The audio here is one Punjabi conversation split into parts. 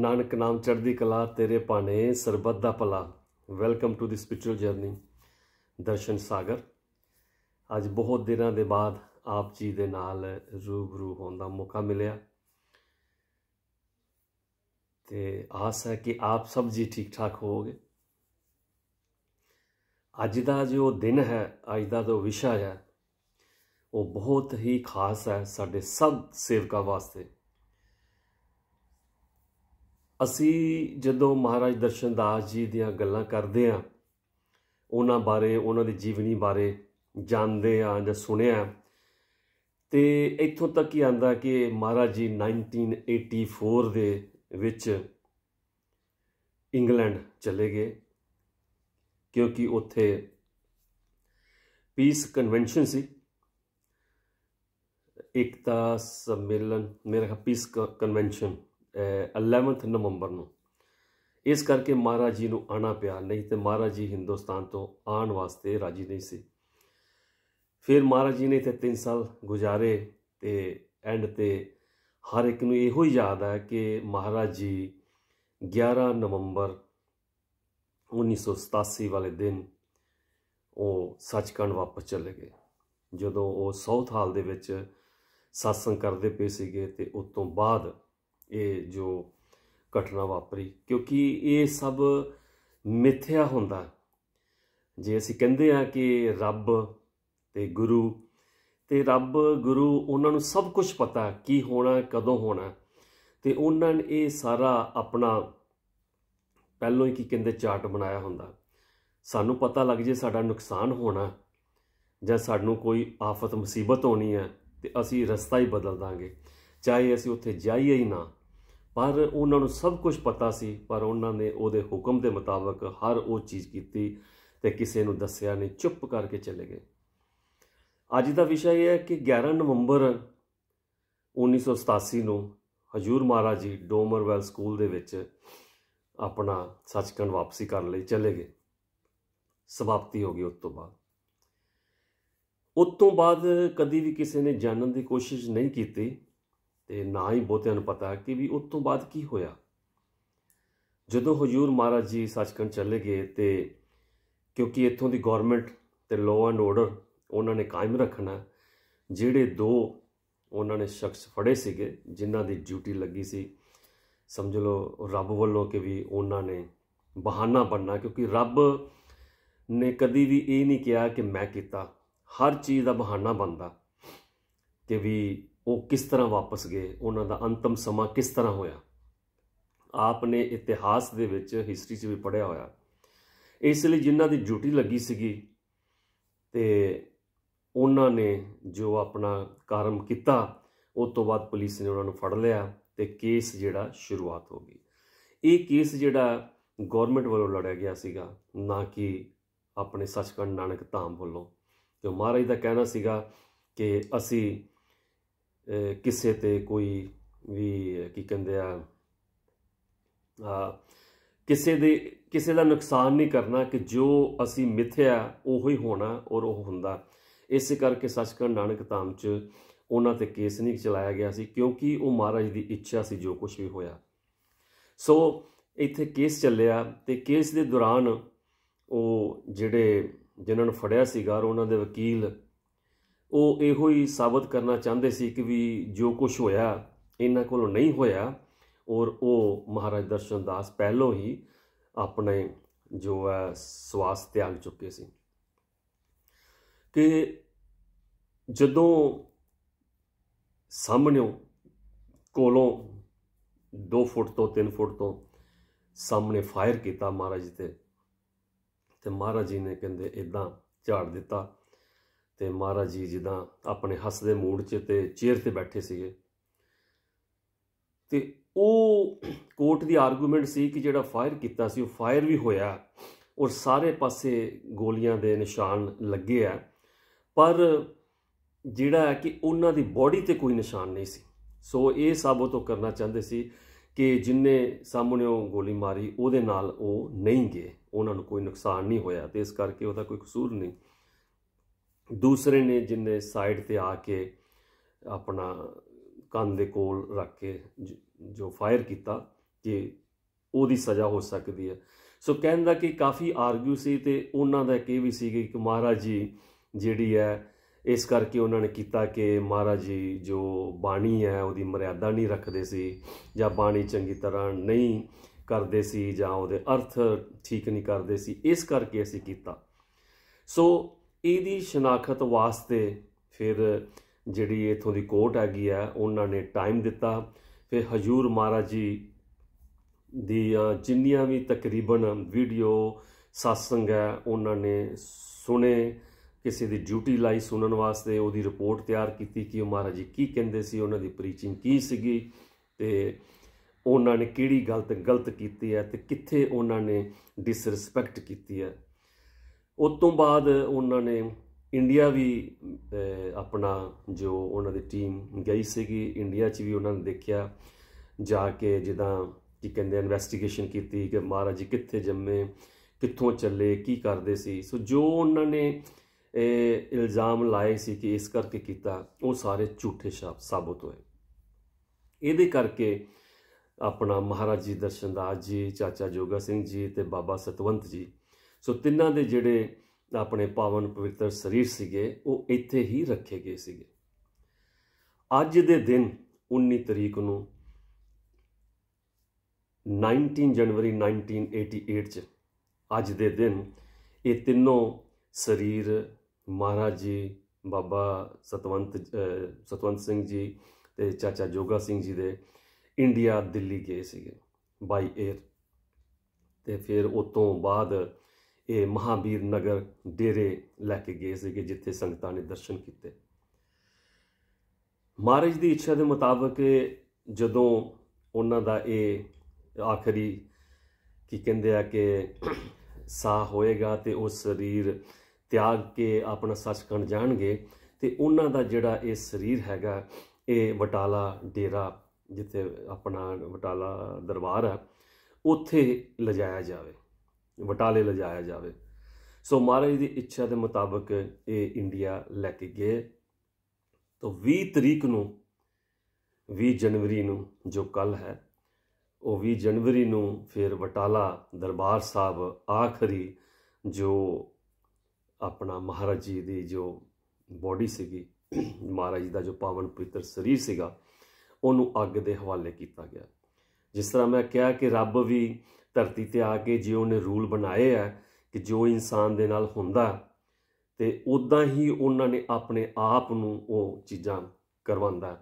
ਨਾਨਕ ਨਾਮ ਚੜ੍ਹਦੀ ਕਲਾ ਤੇਰੇ ਭਾਣੇ ਸਰਬੱਤ ਦਾ ਭਲਾ welcome to the spiritual journey Darshan Sagar ਅੱਜ ਬਹੁਤ ਦਿਨਾਂ ਦੇ ਬਾਅਦ ਆਪ ਜੀ ਦੇ ਨਾਲ ਰੂਬਰੂ ਹੋਣ ਦਾ ਮੌਕਾ ਮਿਲਿਆ ਤੇ ਆਸ ਹੈ ਕਿ ਆਪ ਸਭ ਜੀ ਠੀਕ ਠਾਕ ਹੋਵੋਗੇ ਅੱਜ ਦਾ ਜੋ ਦਿਨ ਹੈ ਅੱਜ ਦਾ ਜੋ ਵਿਸ਼ਾ ਹੈ ਉਹ ਬਹੁਤ ਹੀ ਖਾਸ ਹੈ ਸਾਡੇ ਸਭ ਸੇਵਕਾਂ ਵਾਸਤੇ ਅਸੀਂ ਜਦੋਂ ਮਹਾਰਾਜ ਦਰਸ਼ਨਦਾਸ ਜੀ ਦੀਆਂ ਗੱਲਾਂ ਕਰਦੇ ਆ ਉਹਨਾਂ ਬਾਰੇ ਉਹਨਾਂ ਦੀ ਜੀਵਨੀ ਬਾਰੇ ਜਾਣਦੇ ਆ ਜਾਂ ਸੁਣਿਆ ਤੇ ਇੱਥੋਂ ਤੱਕ ਹੀ ਆਂਦਾ ਕਿ ਮਹਾਰਾਜ ਜੀ 1984 ਦੇ ਵਿੱਚ ਇੰਗਲੈਂਡ ਚਲੇ ਗਏ ਕਿਉਂਕਿ ਉੱਥੇ ਪੀਸ ਕਨਵੈਨਸ਼ਨ ਸੀ ਇਕਤਾ ਸੰਮੇਲਨ ਮੇਰਾ ਪੀਸ ਕਨਵੈਨਸ਼ਨ 11th ਨਵੰਬਰ ਨੂੰ ਇਸ ਕਰਕੇ ਮਹਾਰਾਜ ਜੀ ਨੂੰ ਆਣਾ ਪਿਆ ਨਹੀਂ ਤੇ ਮਹਾਰਾਜ ਜੀ ਹਿੰਦੁਸਤਾਨ ਤੋਂ ਆਉਣ ਵਾਸਤੇ ਰਾਜੀ ਨਹੀਂ ਸੀ ਫਿਰ ਮਹਾਰਾਜ ਜੀ ਨੇ ਤੇ 3 ਸਾਲ ਗੁਜ਼ਾਰੇ ਤੇ ਐਂਡ ਤੇ ਹਰ ਇੱਕ ਨੂੰ ਇਹੋ ਹੀ ਯਾਦ ਆ ਕਿ ਮਹਾਰਾਜ ਜੀ 11 ਨਵੰਬਰ 1987 ਵਾਲੇ ਦਿਨ ਉਹ ਸੱਚਖੰਡ ਵਾਪਸ ਚਲੇ ਗਏ ਜਦੋਂ ਉਹ ਸਾਊਥ ਹਾਲ ਦੇ ਵਿੱਚ ਸਾਸਨ ਕਰਦੇ ਪਏ ਸੀਗੇ ਤੇ ਉਸ ਤੋਂ ਬਾਅਦ ਇਹ ਜੋ ਘਟਨਾ ਵਾਪਰੀ ਕਿਉਂਕਿ ਇਹ ਸਭ ਮਿੱਥਿਆ ਹੁੰਦਾ ਜੇ ਅਸੀਂ ਕਹਿੰਦੇ ਆ ਕਿ ਰੱਬ ਤੇ ਗੁਰੂ ਤੇ ਰੱਬ ਗੁਰੂ ਉਹਨਾਂ ਨੂੰ ਸਭ ਕੁਝ ਪਤਾ ਕੀ ਹੋਣਾ ਕਦੋਂ ਹੋਣਾ ਤੇ ਉਹਨਾਂ ਨੇ ਇਹ ਸਾਰਾ ਆਪਣਾ ਪਹਿਲਾਂ ਹੀ ਕੀ ਕਹਿੰਦੇ ਚਾਰਟ ਬਣਾਇਆ ਹੁੰਦਾ ਸਾਨੂੰ ਪਤਾ ਲੱਗ ਜੇ ਸਾਡਾ ਨੁਕਸਾਨ ਹੋਣਾ ਜਾਂ ਸਾਨੂੰ ਕੋਈ ਆਫਤ ਮੁਸੀਬਤ ਹੋਣੀ ਹੈ ਤੇ ਅਸੀਂ ਰਸਤਾ ਹੀ ਬਦਲ ਦਾਂਗੇ ਚਾਹੇ ਅਸੀਂ ਉੱਥੇ ਜਾਈਏ ਹੀ ਨਾ ਪਰ ਉਹਨਾਂ ਨੂੰ ਸਭ ਕੁਝ ਪਤਾ ਸੀ ਪਰ ਉਹਨਾਂ ਨੇ ਉਹਦੇ ਹੁਕਮ ਦੇ ਮੁਤਾਬਕ ਹਰ ਉਹ ਚੀਜ਼ ਕੀਤੀ ਤੇ ਕਿਸੇ ਨੂੰ ਦੱਸਿਆ ਨਹੀਂ ਚੁੱਪ ਕਰਕੇ ਚਲੇ ਗਏ ਅੱਜ ਦਾ ਵਿਸ਼ਾ ਇਹ ਹੈ ਕਿ 11 ਨਵੰਬਰ 1987 ਨੂੰ ਹਜੂਰ ਮਹਾਰਾਜ ਜੀ ਡੋਮਰਵੈਲ ਸਕੂਲ ਦੇ ਵਿੱਚ ਆਪਣਾ ਸੱਚਖੰਡ ਵਾਪਸੀ ਕਰਨ ਲਈ ਚਲੇ ਗਏ ਸਮਾਪਤੀ ਹੋ ਗਈ ਉਸ ਤੋਂ ਬਾਅਦ ਉਸ ਤੋਂ ਬਾਅਦ ਕਦੀ ਵੀ ਕਿਸੇ ਨੇ ਜਾਣਨ ਦੀ ਕੋਸ਼ਿਸ਼ ਨਹੀਂ ਕੀਤੀ ਤੇ ਨਾ ਹੀ ਬਹੁਤਿਆਂ ਨੂੰ ਪਤਾ ਕਿ ਵੀ ਉਸ ਤੋਂ ਬਾਅਦ ਕੀ ਹੋਇਆ ਜਦੋਂ ਹਜੂਰ ਮਹਾਰਾਜ ਜੀ ਸੱਚਖੰਡ ਚਲੇ ਗਏ ਤੇ ਕਿਉਂਕਿ ਇੱਥੋਂ ਦੀ ਗਵਰਨਮੈਂਟ ਤੇ ਲਾਅ ਐਂਡ ਆਰਡਰ ਉਹਨਾਂ ਨੇ ਕਾਇਮ ਰੱਖਣਾ ਜਿਹੜੇ ਦੋ ਉਹਨਾਂ ਨੇ ਸ਼ਖਸ ਫੜੇ ਸੀਗੇ ਜਿਨ੍ਹਾਂ ਦੀ ਡਿਊਟੀ ਲੱਗੀ ਸੀ ਸਮਝ ਲਓ ਰੱਬ ਵੱਲੋਂ ਕਿ ਵੀ ਉਹਨਾਂ ਨੇ ਬਹਾਨਾ ਬਣਨਾ ਕਿਉਂਕਿ ਰੱਬ ਨੇ ਕਦੀ ਵੀ ਇਹ ਨਹੀਂ ਕਿਹਾ ਕਿ ਮੈਂ ਕੀਤਾ ਹਰ ਚੀਜ਼ ਦਾ ਬਹਾਨਾ ਬਣਦਾ ਕਿ ਵੀ ਉਹ ਕਿਸ ਤਰ੍ਹਾਂ ਵਾਪਸ ਗਏ ਉਹਨਾਂ ਦਾ ਅੰਤਮ ਸਮਾਂ ਕਿਸ ਤਰ੍ਹਾਂ ਹੋਇਆ ਆਪ ਨੇ ਇਤਿਹਾਸ ਦੇ ਵਿੱਚ ਹਿਸਟਰੀ 'ਚ ਵੀ ਪੜਿਆ ਹੋਇਆ ਇਸ ਲਈ ਜਿਨ੍ਹਾਂ ਦੀ ਡਿਊਟੀ ਲੱਗੀ ਸੀਗੀ ਤੇ ਉਹਨਾਂ ਨੇ ਜੋ ਆਪਣਾ ਕਰਮ ਕੀਤਾ ਉਸ ਤੋਂ ਬਾਅਦ ਪੁਲਿਸ ਨੇ ਉਹਨਾਂ ਨੂੰ ਫੜ ਲਿਆ ਤੇ ਕੇਸ ਜਿਹੜਾ ਸ਼ੁਰੂਆਤ ਹੋ ਗਈ ਇਹ ਕੇਸ ਜਿਹੜਾ ਗਵਰਨਮੈਂਟ ਵੱਲੋਂ ਲੜਿਆ ਗਿਆ ਸੀਗਾ ਨਾ ਕਿ ਆਪਣੇ ਸੱਚਖੰਡ ਨਾਨਕ ਧਾਮ ਵੱਲੋਂ ਤੇ ਮਹਾਰਾਜ ਦਾ ਕਹਿਣਾ ਸੀਗਾ ਕਿ ਅਸੀਂ ਕਿਸੇ ਤੇ ਕੋਈ ਵੀ ਕੀ ਕਹਿੰਦੇ ਆ ਕਿਸੇ ਦੇ ਕਿਸੇ ਦਾ ਨੁਕਸਾਨ ਨਹੀਂ ਕਰਨਾ ਕਿ ਜੋ ਅਸੀਂ ਮਿੱਥਿਆ ਉਹੋ ਹੀ ਹੋਣਾ ਔਰ ਉਹ ਹੁੰਦਾ ਇਸੇ ਕਰਕੇ ਸੱਚਖੰਡ ਨਾਨਕ ਧਾਮ 'ਚ ਉਹਨਾਂ ਤੇ ਕੇਸ ਨਹੀਂ ਚਲਾਇਆ ਗਿਆ ਸੀ ਕਿਉਂਕਿ ਉਹ ਮਹਾਰਾਜ ਦੀ ਇੱਛਾ ਸੀ ਜੋ ਕੁਝ ਵੀ ਹੋਇਆ ਸੋ ਇੱਥੇ ਕੇਸ ਚੱਲਿਆ ਤੇ ਕੇਸ ਦੇ ਦੌਰਾਨ ਉਹ ਜਿਹੜੇ ਜਿਨ੍ਹਾਂ ਨੂੰ ਫੜਿਆ ਸੀਗਾ ਉਹਨਾਂ ਦੇ ਵਕੀਲ ਉਹ ਇਹੋ ਹੀ ਸਾਬਤ ਕਰਨਾ ਚਾਹੁੰਦੇ ਸੀ ਕਿ ਵੀ ਜੋ ਕੁਝ ਹੋਇਆ ਇਹਨਾਂ ਕੋਲੋਂ ਨਹੀਂ ਹੋਇਆ ਔਰ ਉਹ ਮਹਾਰਾਜ ਦਰਸ਼ਨ ਦਾਸ ਪਹਿਲੋਂ ਹੀ ਆਪਣੇ ਜੋ ਹੈ ਸਵਾਸ ਤਿਆਗ ਚੁੱਕੇ ਸੀ ਕਿ ਜਦੋਂ ਸਾਹਮਣੇ ਕੋਲੋਂ 2 ਫੁੱਟ ਤੋਂ 3 ਫੁੱਟ ਤੋਂ ਸਾਹਮਣੇ ਫਾਇਰ ਕੀਤਾ ਮਹਾਰਾਜ ਤੇ ਤੇ ਮਹਾਰਾਜ ਜੀ ਨੇ ਕਹਿੰਦੇ ਇਦਾਂ ਝਾੜ ਦਿੱਤਾ ਤੇ ਮਹਾਰਾਜ ਜੀ ਜਿੱਦਾਂ ਆਪਣੇ ਹੱਸਦੇ ਮੂਡ 'ਚ ਤੇ ਚੇਅਰ ਤੇ ਬੈਠੇ ਸੀਗੇ ਤੇ ਉਹ ਕੋਰਟ ਦੀ ਆਰਗੂਮੈਂਟ ਸੀ ਕਿ ਜਿਹੜਾ ਫਾਇਰ ਕੀਤਾ ਸੀ ਉਹ ਫਾਇਰ ਵੀ ਹੋਇਆ ਔਰ ਸਾਰੇ ਪਾਸੇ ਗੋਲੀਆਂ ਦੇ ਨਿਸ਼ਾਨ ਲੱਗੇ ਆ ਪਰ ਜਿਹੜਾ ਕਿ ਉਹਨਾਂ ਦੀ ਬਾਡੀ ਤੇ ਕੋਈ ਨਿਸ਼ਾਨ ਨਹੀਂ ਸੀ ਸੋ ਇਹ ਸਾਬਤ ਉਹ ਕਰਨਾ ਚਾਹੁੰਦੇ ਸੀ ਕਿ ਜਿੰਨੇ ਸਾਹਮਣੇੋਂ ਗੋਲੀ ਮਾਰੀ ਉਹਦੇ ਨਾਲ ਉਹ ਨਹੀਂ ਗਏ ਉਹਨਾਂ ਨੂੰ ਕੋਈ ਨੁਕਸਾਨ ਨਹੀਂ ਹੋਇਆ ਤੇ ਇਸ ਕਰਕੇ ਉਹਦਾ ਕੋਈ ਕਸੂਰ ਨਹੀਂ ਦੂਸਰੇ ਨੇ ਜਿੰਨੇ ਸਾਈਡ ਤੇ ਆ ਕੇ ਆਪਣਾ ਕੰਨ ਦੇ ਕੋਲ ਰੱਖ ਕੇ ਜੋ ਫਾਇਰ ਕੀਤਾ ਕਿ ਉਹਦੀ ਸਜ਼ਾ ਹੋ ਸਕਦੀ ਹੈ ਸੋ ਕਹਿੰਦਾ ਕਿ ਕਾਫੀ ਆਰਗੂ ਸੀ ਤੇ ਉਹਨਾਂ ਦਾ ਇਹ ਵੀ ਸੀ ਕਿ ਮਹਾਰਾਜ ਜੀ ਜਿਹੜੀ ਹੈ ਇਸ ਕਰਕੇ ਉਹਨਾਂ ਨੇ ਕੀਤਾ ਕਿ ਮਹਾਰਾਜ ਜੀ ਜੋ ਬਾਣੀ ਹੈ ਉਹਦੀ ਮਰਿਆਦਾ ਨਹੀਂ ਰੱਖਦੇ ਸੀ ਜਾਂ ਬਾਣੀ ਚੰਗੀ ਤਰ੍ਹਾਂ ਨਹੀਂ ਕਰਦੇ ਸੀ ਜਾਂ ਉਹਦੇ ਅਰਥ ਠੀਕ ਨਹੀਂ ਕਰਦੇ ਸੀ ਇਸ ਕਰਕੇ ਅਸੀਂ ਕੀਤਾ ਸੋ ਇਹਦੀ ਸ਼ਨਾਖਤ ਵਾਸਤੇ ਫਿਰ ਜਿਹੜੀ ਇਥੋਂ ਦੀ ਕੋਰਟ ਹੈਗੀ ਆ ਉਹਨਾਂ ਨੇ ਟਾਈਮ ਦਿੱਤਾ ਫਿਰ ਹਜੂਰ ਮਹਾਰਾਜ ਜੀ ਦੀ ਜਿੰਨੀਆਂ ਵੀ ਤਕਰੀਬਨ ਵੀਡੀਓ satsang ਹੈ ਉਹਨਾਂ ਨੇ ਸੁਣੇ ਕਿਸੇ ਦੀ ਡਿਊਟੀ ਲਾਈ ਸੁਣਨ ਵਾਸਤੇ ਉਹਦੀ ਰਿਪੋਰਟ ਤਿਆਰ ਕੀਤੀ ਕਿ ਉਹ ਮਹਾਰਾਜ ਜੀ ਕੀ ਕਹਿੰਦੇ ਸੀ ਉਹਨਾਂ ਦੀ ਪ੍ਰੀਚਿੰਗ ਕੀ ਸੀਗੀ ਤੇ ਉਹਨਾਂ ਨੇ ਕਿਹੜੀ ਗਲਤ ਗਲਤ ਕੀਤੀ ਹੈ ਤੇ ਕਿੱਥੇ ਉਹਨਾਂ ਨੇ ਡਿਸਰੈਸਪੈਕਟ ਕੀਤੀ ਹੈ ਉਸ ਤੋਂ ਬਾਅਦ ਉਹਨਾਂ ਨੇ ਇੰਡੀਆ ਵੀ ਆਪਣਾ ਜੋ ਉਹਨਾਂ ਦੀ ਟੀਮ ਗਈ ਸੀਗੀ ਇੰਡੀਆ 'ਚ ਵੀ ਉਹਨਾਂ ਨੇ ਦੇਖਿਆ ਜਾ ਕੇ ਜਿੱਦਾਂ ਕਿ ਕਹਿੰਦੇ ਇਨਵੈਸਟੀਗੇਸ਼ਨ ਕੀਤੀ ਕਿ ਮਹਾਰਾਜ ਜੀ ਕਿੱਥੇ ਜੰਮੇ ਕਿੱਥੋਂ ਚੱਲੇ ਕੀ ਕਰਦੇ ਸੀ ਸੋ ਜੋ ਉਹਨਾਂ ਨੇ ਇਹ ਇਲਜ਼ਾਮ ਲਾਏ ਸੀ ਕਿ ਇਸ ਕਰਕੇ ਕੀਤਾ ਉਹ ਸਾਰੇ ਝੂਠੇ ਸਾਬਤ ਹੋਏ ਇਹਦੇ ਕਰਕੇ ਆਪਣਾ ਮਹਾਰਾਜ ਜੀ ਦਰਸ਼ਨਦਾਸ ਜੀ ਚਾਚਾ ਜੋਗਾ ਸਿੰਘ ਜੀ ਤੇ ਬਾਬਾ ਸਤਵੰਤ ਜੀ ਸੋ ਤਿੰਨਾਂ ਦੇ ਜਿਹੜੇ ਆਪਣੇ ਪਾਵਨ ਪਵਿੱਤਰ ਸਰੀਰ ਸੀਗੇ ਉਹ ਇੱਥੇ ਹੀ ਰੱਖੇ ਗਏ ਸੀਗੇ ਅੱਜ ਦੇ ਦਿਨ 19 ਤਰੀਕ ਨੂੰ 19 ਜਨਵਰੀ 1988 ਚ ਅੱਜ ਦੇ ਦਿਨ ਇਹ ਤਿੰਨੋਂ ਸਰੀਰ ਮਹਾਰਾਜ ਜੀ ਬਾਬਾ ਸਤਵੰਤ ਸਤਵੰਤ ਸਿੰਘ ਜੀ ਤੇ ਚਾਚਾ ਜੋਗਾ ਸਿੰਘ ਜੀ ਦੇ ਇੰਡੀਆ ਦਿੱਲੀ ਗਏ ਸੀਗੇ ਬਾਈ 에ਅਰ ਤੇ ਫਿਰ ਉਤੋਂ ਬਾਅਦ ਇਹ ਮਹਾਬੀਰ ਨਗਰ ਡੇਰੇ ਲੈ ਕੇ ਗਏ ਸੀ ਕਿ ਜਿੱਥੇ ਸੰਗਤਾਂ ਨੇ ਦਰਸ਼ਨ ਕੀਤੇ ਮਹਾਰਾਜ ਦੀ ਇੱਛਾ ਦੇ ਮੁਤਾਬਕ ਜਦੋਂ ਉਹਨਾਂ ਦਾ ਇਹ ਆਖਰੀ ਕੀ ਕਹਿੰਦੇ ਆ ਕਿ ਸਾਹ ਹੋਏਗਾ ਤੇ ਉਹ ਸਰੀਰ ਤਿਆਗ ਕੇ ਆਪਣਾ ਸੱਚਖੰਡ ਜਾਣਗੇ ਤੇ ਉਹਨਾਂ ਦਾ ਜਿਹੜਾ ਇਹ ਸਰੀਰ ਹੈਗਾ ਇਹ ਬਟਾਲਾ ਡੇਰਾ ਜਿੱਥੇ ਆਪਣਾ ਬਟਾਲਾ ਦਰਬਾਰ ਹੈ ਉੱਥੇ ਲਜਾਇਆ ਜਾਵੇ ਵਟਾਲੇ ਲਜਾਇਆ ਜਾਵੇ ਸੋ ਮਹਾਰਾਜ ਦੀ ਇੱਛਾ ਦੇ ਮੁਤਾਬਕ ਇਹ ਇੰਡੀਆ ਲੈ ਕੇ ਗਏ ਤੋਂ 20 ਤਰੀਕ ਨੂੰ 20 ਜਨਵਰੀ ਨੂੰ ਜੋ ਕੱਲ ਹੈ ਉਹ 20 ਜਨਵਰੀ ਨੂੰ ਫਿਰ ਵਟਾਲਾ ਦਰਬਾਰ ਸਾਹਿਬ ਆਖਰੀ ਜੋ ਆਪਣਾ ਮਹਾਰਾਜ ਜੀ ਦੀ ਜੋ ਬੋਡੀ ਸੀਗੀ ਮਹਾਰਾਜ ਦਾ ਜੋ ਪਾਵਨ ਪਵਿੱਤਰ ਸਰੀਰ ਸੀਗਾ ਉਹਨੂੰ ਅੱਗ ਦੇ ਹਵਾਲੇ ਕੀਤਾ ਗਿਆ ਜਿਸ ਤਰ੍ਹਾਂ ਮੈਂ ਕਿਹਾ ਕਿ ਰੱਬ ਵੀ ਧਰਤੀ ਤੇ ਆ ਕੇ ਜਿਉਂ ਉਹਨੇ ਰੂਲ ਬਣਾਏ ਆ ਕਿ ਜੋ ਇਨਸਾਨ ਦੇ ਨਾਲ ਹੁੰਦਾ ਤੇ ਉਦਾਂ ਹੀ ਉਹਨਾਂ ਨੇ ਆਪਣੇ ਆਪ ਨੂੰ ਉਹ ਚੀਜ਼ਾਂ ਕਰਵਾਉਂਦਾ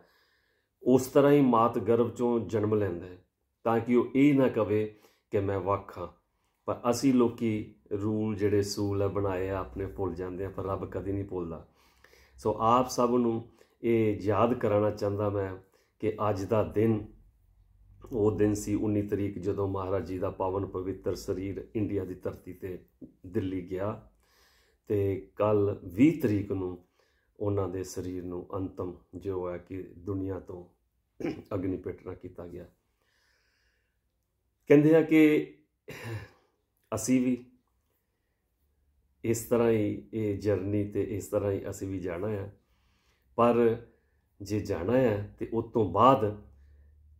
ਉਸ ਤਰ੍ਹਾਂ ਹੀ ਮਾਤ ਗਰਭ ਚੋਂ ਜਨਮ ਲੈਂਦਾ ਤਾਂ ਕਿ ਉਹ ਇਹ ਨਾ ਕਵੇ ਕਿ ਮੈਂ ਵੱਖਾਂ ਪਰ ਅਸੀਂ ਲੋਕੀ ਰੂਲ ਜਿਹੜੇ ਸੂਲ ਬਣਾਏ ਆ ਆਪਣੇ ਭੁੱਲ ਜਾਂਦੇ ਆ ਪਰ ਰੱਬ ਕਦੀ ਨਹੀਂ ਭੁੱਲਦਾ ਸੋ ਆਪ ਸਭ ਨੂੰ ਇਹ ਯਾਦ ਕਰਾਉਣਾ ਚਾਹੁੰਦਾ ਮੈਂ ਕਿ ਅੱਜ ਦਾ ਦਿਨ ਉਹ ਦਿਨ ਸੀ 19 ਤਰੀਕ ਜਦੋਂ ਮਹਾਰਾਜ ਜੀ ਦਾ ਪਾਵਨ ਪਵਿੱਤਰ ਸਰੀਰ ਇੰਡੀਆ ਦੀ ਧਰਤੀ ਤੇ ਦਿੱਲੀ ਗਿਆ ਤੇ ਕੱਲ 20 ਤਰੀਕ ਨੂੰ ਉਹਨਾਂ ਦੇ ਸਰੀਰ ਨੂੰ ਅੰਤਮ ਜੋ ਹੈ ਕਿ ਦੁਨੀਆ ਤੋਂ ਅਗਨੀ ਪੇਟਣਾ ਕੀਤਾ ਗਿਆ ਕਹਿੰਦੇ ਆ ਕਿ ਅਸੀਂ ਵੀ ਇਸ ਤਰ੍ਹਾਂ ਹੀ ਇਹ ਜਰਨੀ ਤੇ ਇਸ ਤਰ੍ਹਾਂ ਹੀ ਅਸੀਂ ਵੀ ਜਾਣਾ ਆ ਪਰ ਜੇ ਜਾਣਾ ਆ ਤੇ ਉਸ ਤੋਂ ਬਾਅਦ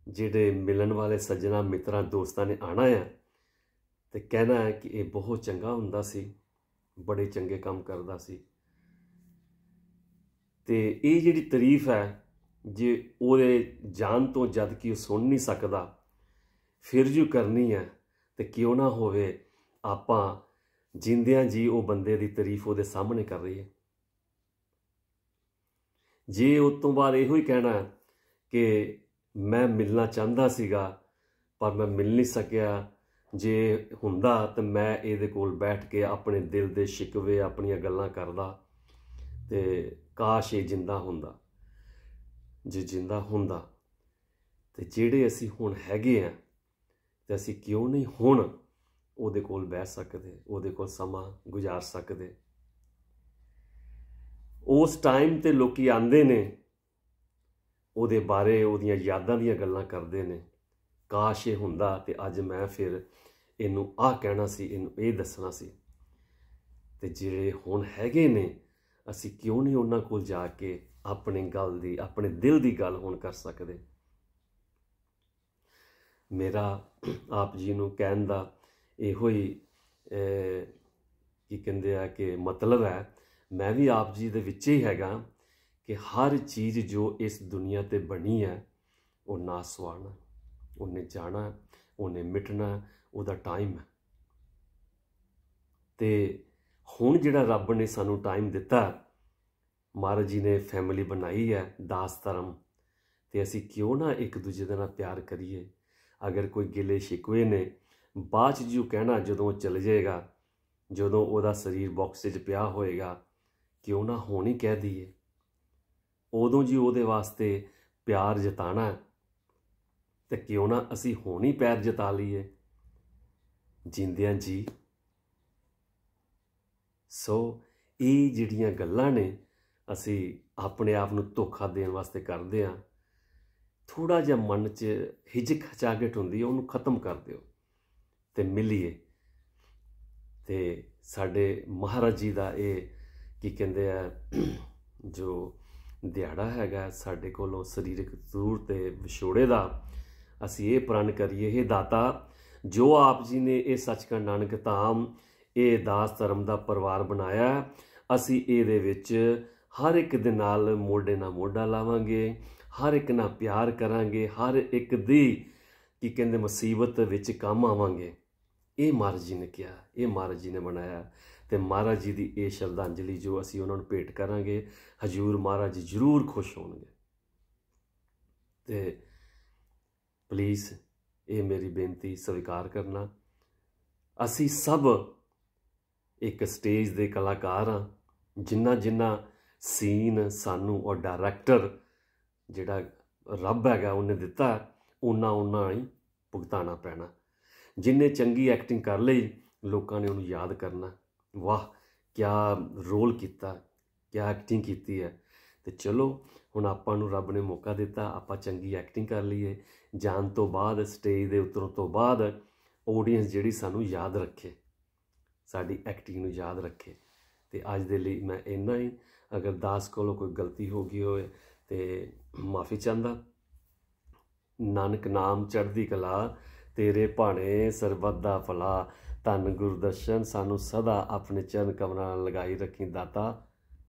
ਜਿਹੜੇ ਮਿਲਣ ਵਾਲੇ ਸੱਜਣਾ ਮਿੱਤਰਾਂ ਦੋਸਤਾਂ ਨੇ ਆਣਾ ਹੈ ਤੇ ਕਹਿਣਾ ਹੈ ਕਿ ਇਹ ਬਹੁਤ ਚੰਗਾ ਹੁੰਦਾ ਸੀ ਬੜੇ ਚੰਗੇ ਕੰਮ ਕਰਦਾ ਸੀ ਤੇ ਇਹ ਜਿਹੜੀ ਤਾਰੀਫ ਹੈ ਜੇ ਉਹਦੇ ਜਾਨ ਤੋਂ ਜਦ ਕਿ ਉਹ ਸੁਣ ਨਹੀਂ ਸਕਦਾ ਫਿਰ ਜੂ ਕਰਨੀ ਹੈ ਤੇ ਕਿਉਂ ਨਾ ਹੋਵੇ ਆਪਾਂ ਜਿੰਦਿਆਂ ਜੀ ਉਹ ਬੰਦੇ ਦੀ ਤਾਰੀਫ ਉਹਦੇ ਸਾਹਮਣੇ ਕਰ ਰਹੀ ਹੈ ਜੇ ਉਸ ਤੋਂ ਬਾਅਦ ਇਹੋ ਹੀ ਕਹਿਣਾ ਕਿ ਮੈਂ ਮਿਲਣਾ ਚਾਹੁੰਦਾ ਸੀਗਾ ਪਰ ਮੈਂ ਮਿਲ ਨਹੀਂ ਸਕਿਆ ਜੇ ਹੁੰਦਾ ਤਾਂ ਮੈਂ ਇਹਦੇ ਕੋਲ ਬੈਠ ਕੇ ਆਪਣੇ ਦਿਲ ਦੇ ਸ਼ਿਕਵੇ ਆਪਣੀਆਂ ਗੱਲਾਂ ਕਰਦਾ ਤੇ ਕਾਸ਼ ਇਹ ਜਿੰਦਾ ਹੁੰਦਾ ਜੇ ਜਿੰਦਾ ਹੁੰਦਾ ਤੇ ਜਿਹੜੇ ਅਸੀਂ ਹੁਣ ਹੈਗੇ ਆ ਤੇ ਅਸੀਂ ਕਿਉਂ ਨਹੀਂ ਹੁਣ ਉਹਦੇ ਕੋਲ ਬੈਠ ਸਕਦੇ ਉਹਦੇ ਕੋਲ ਸਮਾਂ ਗੁਜ਼ਾਰ ਸਕਦੇ ਉਸ ਟਾਈਮ ਤੇ ਲੋਕੀ ਆਂਦੇ ਨੇ ਉਹਦੇ ਬਾਰੇ ਉਹਦੀਆਂ ਯਾਦਾਂ ਦੀਆਂ ਗੱਲਾਂ ਕਰਦੇ ਨੇ ਕਾਸ਼ ਇਹ ਹੁੰਦਾ ਤੇ ਅੱਜ ਮੈਂ ਫਿਰ ਇਹਨੂੰ ਆਹ ਕਹਿਣਾ ਸੀ ਇਹਨੂੰ ਇਹ ਦੱਸਣਾ ਸੀ ਤੇ ਜਿਹੜੇ ਹੁਣ ਹੈਗੇ ਨੇ ਅਸੀਂ ਕਿਉਂ ਨਹੀਂ ਉਹਨਾਂ ਕੋਲ ਜਾ ਕੇ ਆਪਣੀ ਗੱਲ ਦੀ ਆਪਣੇ ਦਿਲ ਦੀ ਗੱਲ ਹੁਣ ਕਰ ਸਕਦੇ ਮੇਰਾ ਆਪ ਜੀ ਨੂੰ ਕਹਿਣ ਦਾ ਇਹੋ ਹੀ ਕੀ ਕਹਿੰਦੇ ਆ ਕਿ ਮਤਲਬ ਹੈ ਮੈਂ ਵੀ ਆਪ ਜੀ ਦੇ ਵਿੱਚ ਹੀ ਹੈਗਾ ਕਿ ਹਰ ਚੀਜ਼ ਜੋ ਇਸ ਦੁਨੀਆ ਤੇ ਬਣੀ ਹੈ ਉਹ ਨਾਸਵਾਣਾ ਉਹਨੇ ਜਾਣਾ ਉਹਨੇ ਮਿਟਣਾ ਉਹਦਾ ਟਾਈਮ ਹੈ ਤੇ ਹੁਣ ਜਿਹੜਾ ਰੱਬ ਨੇ ਸਾਨੂੰ ਟਾਈਮ ਦਿੱਤਾ ਮਹਾਰਾਜ ਜੀ ਨੇ ਫੈਮਿਲੀ ਬਣਾਈ ਹੈ ਦਾਸ ਧਰਮ ਤੇ ਅਸੀਂ ਕਿਉਂ ਨਾ ਇੱਕ ਦੂਜੇ ਦੇ ਨਾਲ ਪਿਆਰ ਕਰੀਏ ਅਗਰ ਕੋਈ ਗਿਲੇ ਸ਼ਿਕਵੇ ਨੇ ਬਾਅਦ ਚ ਜੂ ਕਹਿਣਾ ਜਦੋਂ ਚਲ ਜਾਏਗਾ ਜਦੋਂ ਉਹਦਾ ਸਰੀਰ ਬਾਕਸ 'ਚ ਪਿਆ ਹੋਏਗਾ ਕਿਉਂ ਨਾ ਹੋਣੀ ਕਹਿ ਦਈਏ ਉਦੋਂ ਜੀ ਉਹਦੇ ਵਾਸਤੇ ਪਿਆਰ ਜਤਾਣਾ ਤੇ ਕਿਉਂ ਨਾ ਅਸੀਂ ਹੁਣ ਹੀ ਪੈਰ ਜਤਾ ਲਈਏ ਜਿੰਦਿਆਂ ਜੀ ਸੋ ਇਹ ਜਿਹੜੀਆਂ ਗੱਲਾਂ ਨੇ ਅਸੀਂ ਆਪਣੇ ਆਪ ਨੂੰ ਧੋਖਾ ਦੇਣ ਵਾਸਤੇ ਕਰਦੇ ਆ ਥੋੜਾ ਜਿਹਾ ਮਨ 'ਚ ਹਿਜਕ ਹਚਾਗਟ ਹੁੰਦੀ ਹੈ ਉਹਨੂੰ ਖਤਮ ਕਰ ਦਿਓ ਤੇ ਮਿਲੀਏ ਤੇ ਸਾਡੇ ਮਹਾਰਾਜ ਜੀ ਦਾ ਇਹ ਕੀ ਕਹਿੰਦੇ ਆ ਜੋ ਦਿਹਾੜਾ ਹੈਗਾ ਸਾਡੇ ਕੋਲੋਂ ਸਰੀਰਕ ਜ਼ਰੂਰ ਤੇ ਵਿਛੋੜੇ ਦਾ ਅਸੀਂ ਇਹ ਪ੍ਰਣ ਕਰੀਏ ਇਹ ਦਾਤਾ ਜੋ ਆਪ ਜੀ ਨੇ ਇਹ ਸੱਚਖੰਡ ਨਾਨਕ ਧਾਮ ਇਹ ਦਾਸ ਧਰਮ ਦਾ ਪਰਿਵਾਰ ਬਣਾਇਆ ਅਸੀਂ ਇਹਦੇ ਵਿੱਚ ਹਰ ਇੱਕ ਦੇ ਨਾਲ ਮੋਢੇ ਨਾਲ ਮੋਢਾ ਲਾਵਾਂਗੇ ਹਰ ਇੱਕ ਨਾਲ ਪਿਆਰ ਕਰਾਂਗੇ ਹਰ ਇੱਕ ਦੀ ਕੀ ਕਹਿੰਦੇ ਮੁਸੀਬਤ ਵਿੱਚ ਕੰਮ ਆਵਾਂਗੇ ਇਹ ਮਹਾਰਾਜ ਜੀ ਨੇ ਕਿਹਾ ਇਹ ਮਹਾਰਾਜ ਜੀ ਨੇ ਬਣਾਇਆ ਤੇ ਮਹਾਰਾਜ ਜੀ ਦੀ ਇਹ ਸ਼ਰਧਾਂਜਲੀ ਜੋ ਅਸੀਂ ਉਹਨਾਂ ਨੂੰ ਭੇਟ ਕਰਾਂਗੇ ਹਜੂਰ ਮਹਾਰਾਜ ਜੀ ਜ਼ਰੂਰ ਖੁਸ਼ ਹੋਣਗੇ ਤੇ ਪਲੀਜ਼ ਇਹ ਮੇਰੀ ਬੇਨਤੀ ਸਵੀਕਾਰ ਕਰਨਾ ਅਸੀਂ ਸਭ ਇੱਕ ਸਟੇਜ ਦੇ ਕਲਾਕਾਰ ਆ ਜਿੰਨਾ ਜਿੰਨਾ ਸੀਨ ਸਾਨੂੰ ਉਹ ਡਾਇਰੈਕਟਰ ਜਿਹੜਾ ਰੱਬ ਹੈਗਾ ਉਹਨੇ ਦਿੱਤਾ ਉਹਨਾਂ ਉਹਨਾਂ ਹੀ ਭੁਗਤਾਨਾ ਪੈਣਾ ਜਿੰਨੇ ਚੰਗੀ ਐਕਟਿੰਗ ਕਰ ਲਈ ਲੋਕਾਂ ਨੇ ਉਹਨੂੰ ਯਾਦ ਕਰਨਾ ਵਾਹ ਕਿਆ ਰੋਲ ਕੀਤਾ ਕਿਆ ਐਕਟਿੰਗ ਕੀਤੀ ਹੈ ਤੇ ਚਲੋ ਹੁਣ ਆਪਾਂ ਨੂੰ ਰੱਬ ਨੇ ਮੌਕਾ ਦਿੱਤਾ ਆਪਾਂ ਚੰਗੀ ਐਕਟਿੰਗ ਕਰ ਲਈਏ ਜਾਣ ਤੋਂ ਬਾਅਦ ਸਟੇਜ ਦੇ ਉਤਰਨ ਤੋਂ ਬਾਅਦ ਆਡੀਅנס ਜਿਹੜੀ ਸਾਨੂੰ ਯਾਦ ਰੱਖੇ ਸਾਡੀ ਐਕਟਿੰਗ ਨੂੰ ਯਾਦ ਰੱਖੇ ਤੇ ਅੱਜ ਦੇ ਲਈ ਮੈਂ ਇੰਨਾ ਹੀ ਅਗਰ ਦਾਸ ਕੋਲੋਂ ਕੋਈ ਗਲਤੀ ਹੋ ਗਈ ਹੋਵੇ ਤੇ ਮਾਫੀ ਚਾਹੁੰਦਾ ਨਾਨਕ ਨਾਮ ਚੜ੍ਹਦੀ ਕਲਾ ਤੇਰੇ ਭਾਣੇ ਸਰਬੱਤ ਦਾ ਫਲਾ ਧੰਨ ਗੁਰਦਰਸ਼ਨ ਸਾਨੂੰ ਸਦਾ ਆਪਣੇ ਚਰਨ ਕਮਲਾਂ ਨਾਲ ਲਗਾਈ ਰੱਖੀ ਦਾਤਾ